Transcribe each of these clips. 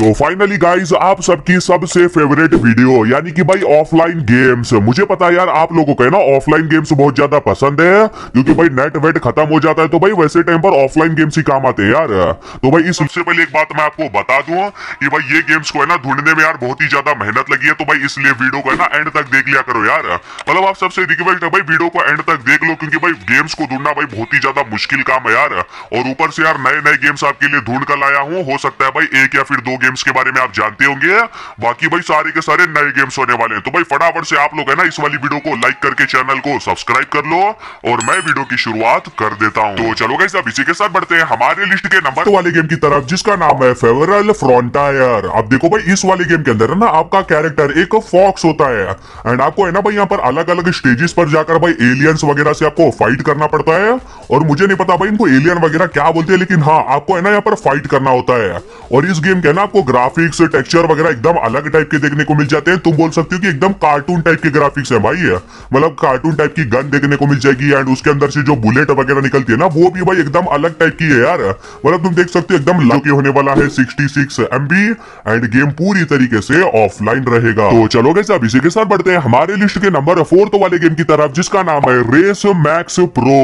तो finally guys आप सबकी सबसे फेवरेट वीडियो यानी कि भाई ऑफलाइन गेम्स मुझे पता है यार आप लोगों को ना ऑफलाइन गेम्स बहुत ज्यादा पसंद है क्योंकि भाई नेट वेट खत्म हो जाता है तो भाई वैसे टाइम पर ऑफलाइन गेम्स ही काम आते हैं यार तो भाई इससे पहले एक बात मैं आपको बता दू कि भाई ये गेम्स को है ना ढूंढने में यार बहुत ही ज्यादा मेहनत लगी है तो भाई इसलिए वीडियो को है ना एंड तक देख लिया करो यार मतलब आप सबसे रिक्वेस्ट है भाई वीडियो को एंड तक देख लो क्योंकि भाई गेम्स को ढूंढना भाई बहुत ही ज्यादा मुश्किल काम है यार और ऊपर से यार नए नए गेम्स आपके लिए ढूंढ कर लाया हूँ हो सकता है भाई एक या फिर दो गेम गेम्स के बारे में आप जानते होंगे बाकी भाई सारे के सारे नए गेम्स होने वाले हैं तो भाई फटाफट से आप लोग है ना इस वाली वीडियो को लाइक करके चैनल को सब्सक्राइब कर लो और मैं वीडियो की शुरुआत कर देता हूँ तो चलो गाइस अब इसी के साथ बढ़ते हैं हमारे लिस्ट के नंबर वाले गेम की तरफ जिसका नाम है फेवरल फ्रॉन्टायर अब देखो भाई इस वाले गेम के अंदर है ना आपका कैरेक्टर एक फॉक्स होता है एंड आपको है ना भाई यहाँ पर अलग अलग स्टेजेस पर जाकर भाई एलियंस वगैरह से आपको फाइट करना पड़ता है और मुझे नहीं पता भाई इनको एलियन वगैरह क्या बोलते हैं लेकिन हाँ आपको है ना यहाँ पर फाइट करना होता है और इस गेम के ना आपको ग्राफिक्स टेक्सचर वगैरह एकदम अलग टाइप के देखने को मिल जाते हैं तुम बोल सकते हो कि एकदम कार्टून टाइप के ग्राफिक्स है भाई मतलब कार्टून टाइप की गन देखने को मिल जाएगी एंड उसके अंदर से जो बुलेट वगैरह निकलती है ना वो भी भाई एकदम अलग टाइप की है यार मतलब तुम देख सकते हो एकदम लगे होने वाला है sixty six MB and game पूरी तरीके से ऑफलाइन रहेगा तो चलो गैस अब इसी के साथ बढ़ते हैं हमारे लिस्ट के नंबर फोर्थ तो वाले गेम की तरफ जिसका नाम है रेस मैक्स प्रो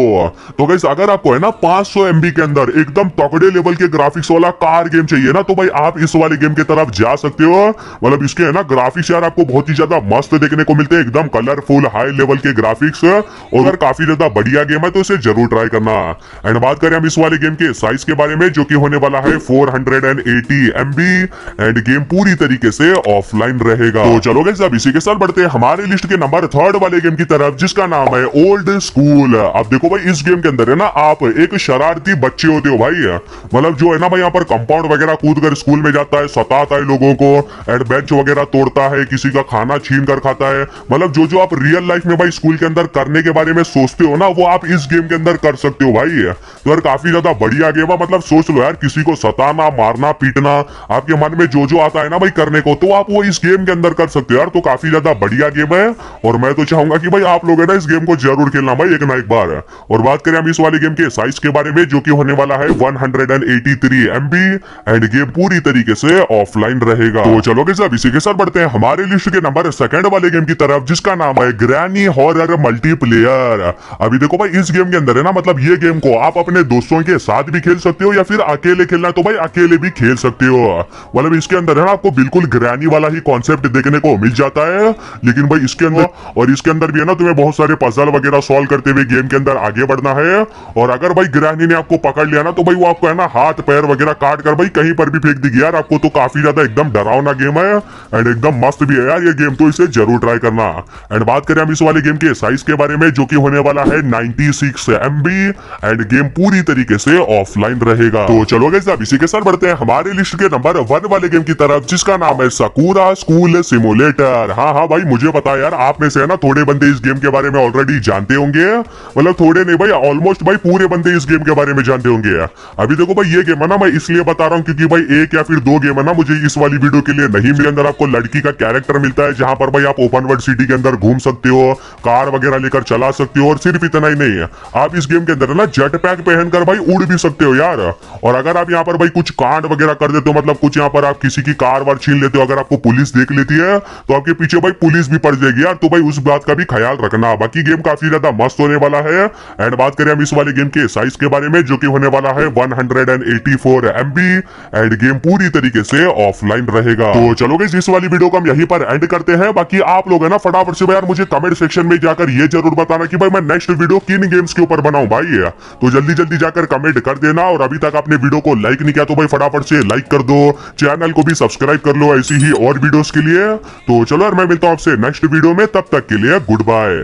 तो गाइस अगर आपको है ना 500 एमबी के अंदर एकदम तकड़े लेवल के ग्राफिक्स वाला कार गेम चाहिए ना तो भाई आप इस वाले गेम की तरफ जा सकते हो मतलब इसके है ना ग्राफिक्स यार आपको बहुत ही ज्यादा मस्त देखने को मिलते हैं एकदम कलरफुल हाई लेवल के ग्राफिक्स और अगर काफी ज्यादा बढ़िया गेम है तो इसे जरूर ट्राई करना एंड बात करें हम इस वाले गेम के साइज के बारे में जो की होने वाला है फोर हंड्रेड एंड गेम पूरी तरीके से ऑफलाइन रहेगा तो चलो गाइस अब इसी के साथ बढ़ते हैं हमारे लिस्ट के नंबर थर्ड वाले गेम की तरफ जिसका नाम है ओल्ड स्कूल अब देखो भाई इस गेम के अंदर अंदर है ना आप एक शरारती बच्चे होते हो भाई मतलब जो है ना भाई यहाँ पर कंपाउंड वगैरह कूद कर स्कूल में जाता है सताता है लोगों को एंड बेंच वगैरह तोड़ता है किसी का खाना छीन कर खाता है मतलब जो जो आप रियल लाइफ में भाई स्कूल के अंदर करने के बारे में सोचते हो ना वो आप इस गेम के अंदर कर सकते हो भाई तो यार काफी ज्यादा बढ़िया गेम है मतलब सोच लो यार किसी को सताना मारना पीटना आपके मन में जो जो आता है ना भाई करने को तो आप वो इस गेम के अंदर कर सकते हो यार तो काफी ज्यादा बढ़िया गेम है और मैं तो चाहूंगा कि भाई आप लोग है ना इस गेम को जरूर खेलना भाई एक ना एक बार और बात करें हम इस वाले गेम के साइज के बारे में जो कि होने वाला है 183 हंड्रेड एंड गेम पूरी तरीके से ऑफलाइन रहेगा तो चलो सब इसी के साथ बढ़ते हैं हमारे लिस्ट के नंबर सेकंड वाले गेम की तरफ जिसका नाम है ग्रैनी हॉरर मल्टीप्लेयर अभी देखो भाई इस गेम के अंदर है ना मतलब ये गेम को आप अपने दोस्तों के साथ भी खेल सकते हो या फिर अकेले खेलना तो भाई अकेले भी खेल सकते हो मतलब इसके अंदर है ना आपको बिल्कुल ग्रैनी वाला ही कॉन्सेप्ट देखने को मिल जाता है लेकिन भाई इसके अंदर और इसके अंदर भी है ना तुम्हें बहुत सारे पजल वगैरह सोल्व करते हुए गेम के अंदर आगे बढ़ना है और अगर भाई ग्रहणी ने आपको पकड़ लिया ना तो भाई वो आपको है ना हाथ पैर वगैरह काट कर भाई कहीं पर भी फेंक देगी यार आपको तो काफी ज्यादा एकदम डरावना गेम है एंड एकदम मस्त भी है यार ये गेम तो इसे जरूर ट्राई करना एंड बात करें हम इस वाले गेम के साइज के बारे में जो की होने वाला है नाइनटी सिक्स एंड गेम पूरी तरीके से ऑफलाइन रहेगा तो चलो गए अब इसी के साथ बढ़ते हैं हमारे लिस्ट के नंबर वन वाले गेम की तरफ जिसका नाम है सकूरा स्कूल सिमुलेटर हाँ हाँ भाई मुझे पता यार आप में से है ना थोड़े बंदे इस गेम के बारे में ऑलरेडी जानते होंगे मतलब थोड़े नहीं भाई ऑलमोस्ट ऑलमोस्ट भाई पूरे बंदे इस गेम के बारे में जानते होंगे यार अभी देखो भाई ये गेम है ना मैं इसलिए बता रहा हूँ क्योंकि भाई एक या फिर दो गेम है ना मुझे इस वाली वीडियो के लिए नहीं मेरे अंदर आपको लड़की का कैरेक्टर मिलता है जहां पर भाई आप ओपन वर्ल्ड सिटी के अंदर घूम सकते हो कार वगैरह लेकर चला सकते हो और सिर्फ इतना ही नहीं है आप इस गेम के अंदर ना जेट पैक पहनकर भाई उड़ भी सकते हो यार और अगर आप यहाँ पर भाई कुछ कांड वगैरह कर देते हो मतलब कुछ यहाँ पर आप किसी की कार वार छीन लेते हो अगर आपको पुलिस देख लेती है तो आपके पीछे भाई पुलिस भी पड़ जाएगी यार तो भाई उस बात का भी ख्याल रखना बाकी गेम काफी ज्यादा मस्त होने वाला है एंड बात करें हम इस वाले गेम के साइज के बारे में जो कि होने वाला है 184 हंड्रेड एंड गेम पूरी तरीके से ऑफलाइन रहेगा तो चलो गई इस वाली वीडियो को हम यहीं पर एंड करते हैं बाकी आप लोग है ना फटाफट से यार मुझे कमेंट सेक्शन में जाकर ये जरूर बताना की भाई मैं नेक्स्ट वीडियो किन गेम्स के ऊपर बनाऊ भाई तो जल्दी जल्दी जाकर कमेंट कर देना और अभी तक आपने वीडियो को लाइक नहीं किया तो भाई फटाफट से लाइक कर दो चैनल को भी सब्सक्राइब कर लो ऐसी ही और वीडियोस के लिए तो चलो यार मैं मिलता हूं आपसे नेक्स्ट वीडियो में तब तक के लिए गुड बाय